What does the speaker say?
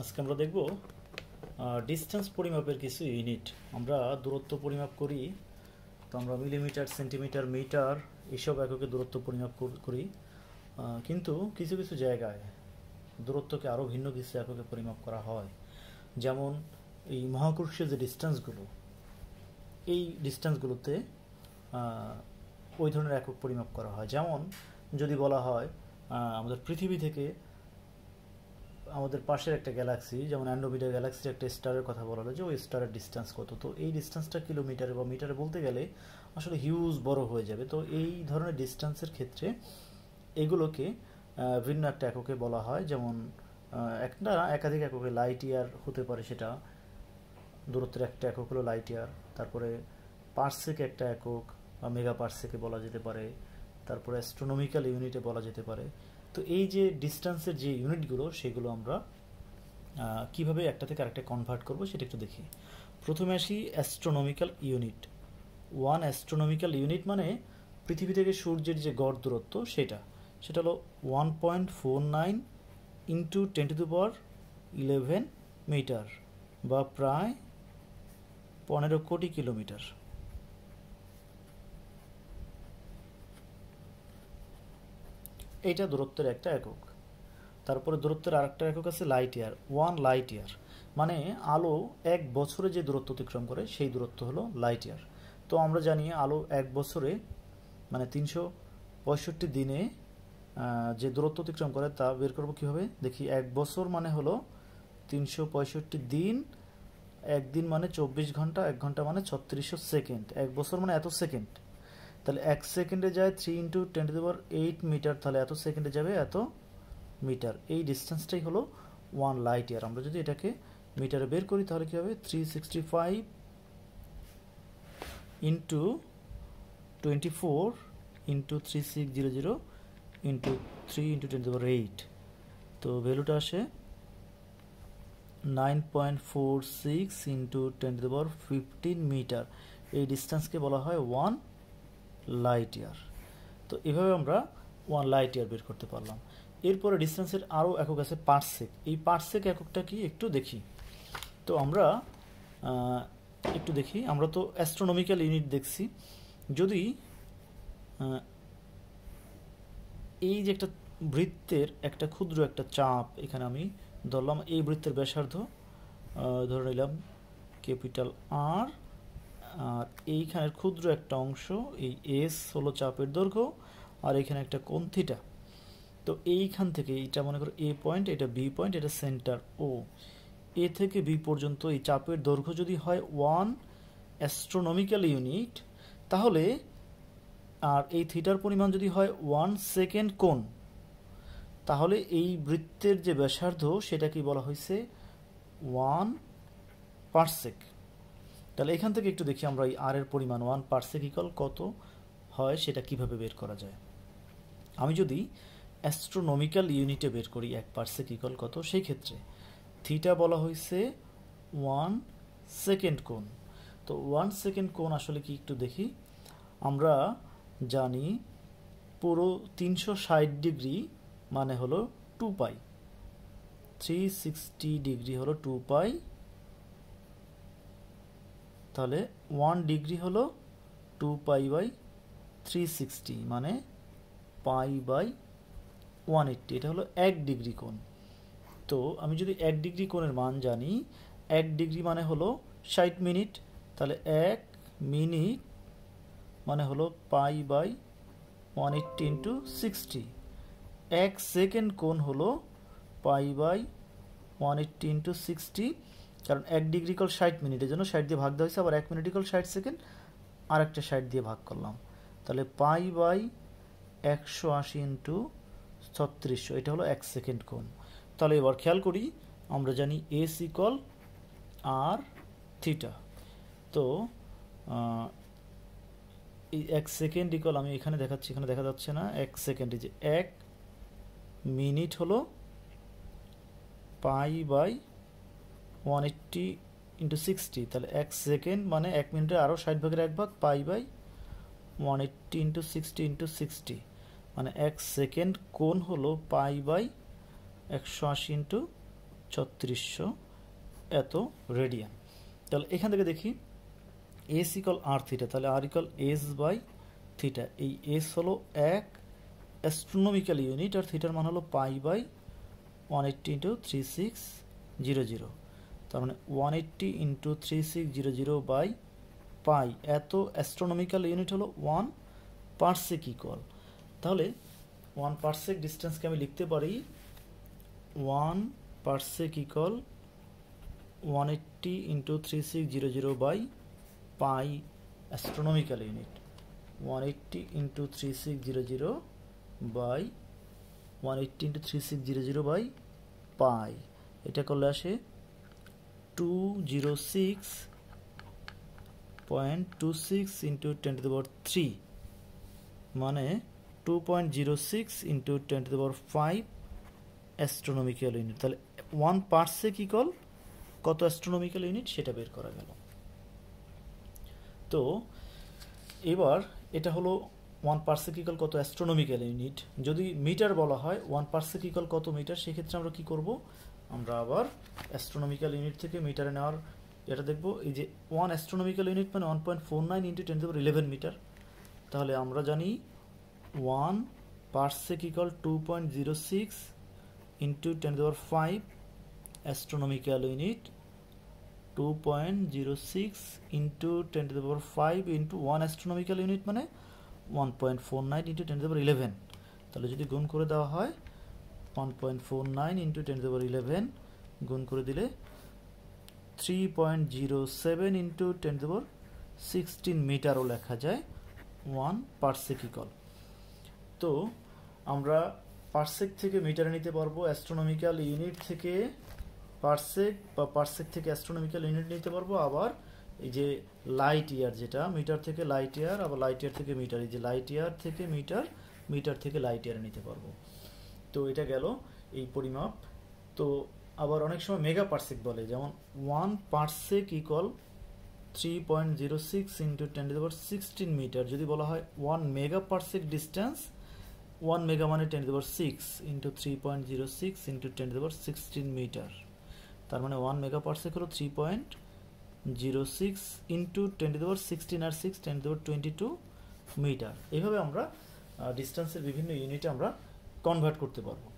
আজকে আমরা দেখব ডিস্টেন্স পরিমাপের কিছু ইউনিট আমরা দূরত্ব পরিমাপ করি তো আমরা মিলিমিটার সেন্টিমিটার মিটার এসব এককে দূরত্ব পরিমাপ করি কিন্তু কিছু কিছু জায়গায় দূরত্বকে আরও ভিন্ন কিছু এককে পরিমাপ করা হয় যেমন এই মহাকর্ষীয় যে ডিস্টেন্সগুলো এই ডিস্টেন্সগুলোতে ওই ধরনের একক পরিমাপ করা হয় যেমন যদি বলা হয় আমাদের পৃথিবী থেকে আমাদের পাশের একটা গ্যালাক্সি যেমন অ্যান্ডোমিডা গ্যালাক্সির একটা স্টারের কথা বলা যে ওই স্টারের ডিস্টেন্স কত তো এই ডিস্টেন্সটা কিলোমিটার বা মিটারে বলতে গেলে আসলে হিউজ বড় হয়ে যাবে তো এই ধরনের ডিস্টেন্সের ক্ষেত্রে এগুলোকে ভিন্ন একটা এককে বলা হয় যেমন একটা একাধিক এককে লাইট ইয়ার হতে পারে সেটা দূরত্বের একটা একক হলো লাইট ইয়ার তারপরে পার্সেক একটা একক বা মেগা পার্সেকে বলা যেতে পারে তারপরে অ্যাস্ট্রোনমিক্যাল ইউনিটে বলা যেতে পারে তো এই যে ডিস্টেন্সের যে ইউনিটগুলো সেগুলো আমরা কিভাবে একটা থেকে আরেকটা কনভার্ট করব সেটা একটু দেখি প্রথমে আসি astronomical unit one astronomical unit মানে পৃথিবী থেকে সূর্যের যে গড় দূরত্ব সেটা সেটা হলো one point four nine into ten to power eleven metre বা প্রায় পনেরো কোটি কিলোমিটার এইটা দূরত্বের একটা একক তারপরে দূরত্বের আরেকটা একক আছে light year one light year মানে আলো এক বছরে যে দূরত্ব অতিক্রম করে সেই দূরত্ব হলো লাইট ইয়ার তো আমরা জানি আলো এক বছরে মানে তিনশো পঁয়ষট্টি দিনে যে দূরত্ব অতিক্রম করে তা বের করবো কীভাবে দেখি এক বছর মানে হলো তিনশো পঁয়ষট্টি দিন একদিন মানে চব্বিশ ঘন্টা এক ঘন্টা মানে ছত্রিশশো সেকেন্ড এক বছর মানে এত সেকেন্ড তাহলে এক সেকেন্ডে যায় three into ten to the power eight metre তাহলে এত সেকেন্ডে যাবে এত মিটার এই ডিস্টেন্সটাই হলো ওয়ান লাইট ইয়ার আমরা যদি এটাকে মিটারে বের করি তাহলে কী হবে three sixty five into twenty four into three six zero zero into three into ten power eight তো ভ্যালুটা আসে nine point four six into ten power fifteen metre এই ডিস্টেন্সকে বলা হয় ওয়ান লাইট ইয়ার তো এভাবে আমরা ওয়ান লাইট ইয়ার বের করতে পারলাম এরপরে ডিস্টেন্সের আরও একক আছে পার্সেক এই পার্সেক এককটা কি একটু দেখি তো আমরা একটু দেখি আমরা তো অ্যাস্ট্রোনমিক্যাল ইউনিট দেখছি যদি এই যে একটা বৃত্তের একটা ক্ষুদ্র একটা চাপ এখানে আমি ধরলাম এই বৃত্তের ব্যাসার্ধ ধরে নিলাম ক্যাপিটাল আর আর এইখানের ক্ষুদ্র একটা অংশ এই এস হলো চাপের দৈর্ঘ্য আর এখানে একটা কন্থিটা তো এইখান থেকে এটা মনে করো এ পয়েন্ট এটা বি পয়েন্ট এটা সেন্টার ও এ থেকে বি পর্যন্ত এই চাপের দৈর্ঘ্য যদি হয় ওয়ান অ্যাস্ট্রোনমিক্যাল ইউনিট তাহলে আর এই থিটার পরিমাণ যদি হয় ওয়ান সেকেন্ড কোন তাহলে এই বৃত্তের যে ব্যাসার্ধ সেটা কি বলা হয়েছে ওয়ান পার্সেক তাহলে এখান থেকে একটু দেখি আমরা এই আর এর পরিমাণ ওয়ান পার্সেকিকল কত হয় সেটা কিভাবে বের করা যায় আমি যদি অ্যাস্ট্রোনমিক্যাল ইউনিটে বের করি এক পার্সেকিকল কত সেই ক্ষেত্রে থিটা বলা হয়েছে ওয়ান সেকেন্ড কোন তো ওয়ান সেকেন্ড কোণ আসলে কি একটু দেখি আমরা জানি পুরো তিনশো ষাট ডিগ্রি মানে হলো two pi three sixty degree হলো টু পাই তাহলে ওয়ান ডিগ্রি হলো two pi by three sixty মানে পাই বাই ওয়ান এইট্টি এটা হলো এক ডিগ্রি কোণ তো আমি যদি এক ডিগ্রি কোণের মান জানি এক ডিগ্রি মানে হলো ষাট মিনিট তাহলে এক মিনিট মানে হলো pi by one eighty into sixty এক সেকেন্ড কোণ হলো pi by one eighty into sixty কারণ এক ডিগ্রি কল ষাট মিনিটের জন্য ষাট দিয়ে ভাগ দেওয়া হয়েছে আবার এক মিনিট ইকল ষাট সেকেন্ড আর একটা ষাট দিয়ে ভাগ করলাম তাহলে পাই বাই একশো আশি ইন্টু ছত্রিশশো এটা হলো এক সেকেন্ড কোণ তাহলে এবার খেয়াল করি আমরা জানি এস ইকল আর থিটা তো এই এক সেকেন্ড ইকল আমি এখানে দেখাচ্ছি এখানে দেখা যাচ্ছে না এক সেকেন্ড যে এক মিনিট হলো pi by one eighty into sixty তাহলে এক সেকেন্ড মানে এক মিনিটে আরও ষাট ভাগের এক ভাগ pi by one eighty into sixty into sixty মানে এক সেকেন্ড কোন হলো পাই বাই একশো আশি ইন্টু ছত্রিশশো এত রেডিয়ান তাহলে এখান থেকে দেখি এস ইকল আর থিটা তাহলে R equal S by theta এই এস হলো এক অ্যাস্ট্রোনমিক্যাল ইউনিট আর থিটার মান হলো pi by one eighty into three six zero zero তার মানে one eighty into three six zero zero by pi এত অ্যাস্ট্রোনমিক্যাল ইউনিট হলো ওয়ান পার্সেক ইকুয়াল তাহলে ওয়ান পার্সেক ডিস্টেন্সকে আমি লিখতে পারি one parsec equal one eighty into three six zero zero by pi astronomical unit one eighty into three six zero zero by one eighty into three six zero zero by pi এটা করলে আসে two zero six 206.26 into 10 to the power three মানে two 2.06 into 10 to the power five astronomical unit তাহলে one parsec কী কল কত astronomical unit সেটা বের করা গেল তো এবার এটা হলো ওয়ান পার্সেকিক্যাল কত অ্যাস্ট্রোনমিক্যাল ইউনিট যদি মিটার বলা হয় ওয়ান পার্সেকিক্যাল কত মিটার সেক্ষেত্রে আমরা কী করবো আমরা আবার অ্যাস্ট্রোনমিক্যাল ইউনিট থেকে মিটারে নেওয়ার এটা দেখব এই যে ওয়ান অ্যাস্ট্রোনমিক্যাল ইউনিট মানে one point four nine into ten the power eleven metre তাহলে আমরা জানি one parsec equal two point zero six into ten the power five astronomical unit two point zero six into ten to five into one astronomical unit মানে one point four nine into ten the power eleven তাহলে যদি গুণ করে দেওয়া হয় one point four nine into ten to eleven গুণ করে দিলে three point zero seven into ten to sixteen মিটারও লেখা যায় ওয়ান পার্সেকিকল তো আমরা পার্সেক থেকে মিটারে নিতে পারবো অ্যাস্ট্রোনমিক্যাল ইউনিট থেকে পার্সেক বা পার্সেক থেকে অ্যাস্ট্রোনমিক্যাল ইউনিট নিতে পারবো আবার এই যে লাইট ইয়ার যেটা মিটার থেকে লাইট ইয়ার আবার লাইট ইয়ার থেকে মিটার এই যে লাইট ইয়ার থেকে মিটার মিটার থেকে লাইট ইয়ার নিতে পারবো তো এটা গেল এই পরিমাপ তো আবার অনেক সময় মেগা পার্সেক বলে যেমন one parsec equal three point zero six into ten to sixteen metre যদি বলা হয় one mega parsec distance one mega মানে ten to six into three point zero six into ten sixteen metre তার মানে one mega parsec হলো three point zero six into ten to sixteen আর six ten to twenty two metre এইভাবে আমরা ডিস্টেন্সের বিভিন্ন ইউনিটে আমরা কনভার্ট করতে পারবো